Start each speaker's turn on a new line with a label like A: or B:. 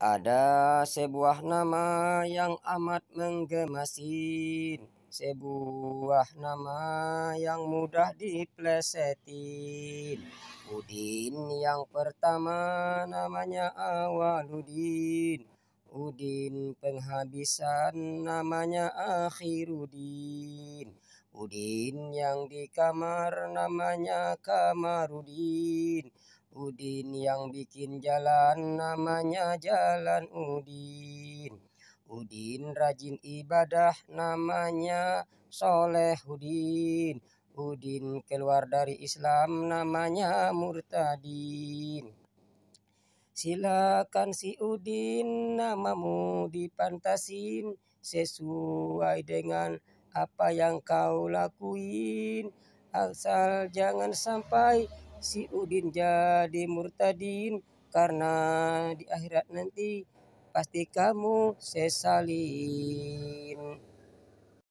A: Ada sebuah nama yang amat menggemasin, sebuah nama yang mudah diplesetin. Udin yang pertama namanya Awaludin. Udin penghabisan namanya Akhirudin. Udin yang di kamar namanya Kamarudin Udin yang bikin jalan namanya Jalan Udin Udin rajin ibadah namanya Soleh Udin Udin keluar dari Islam namanya Murtadin Silakan si Udin namamu dipantasin sesuai dengan apa yang kau lakuin asal jangan sampai si Udin jadi murtadin karena di akhirat nanti pasti kamu sesali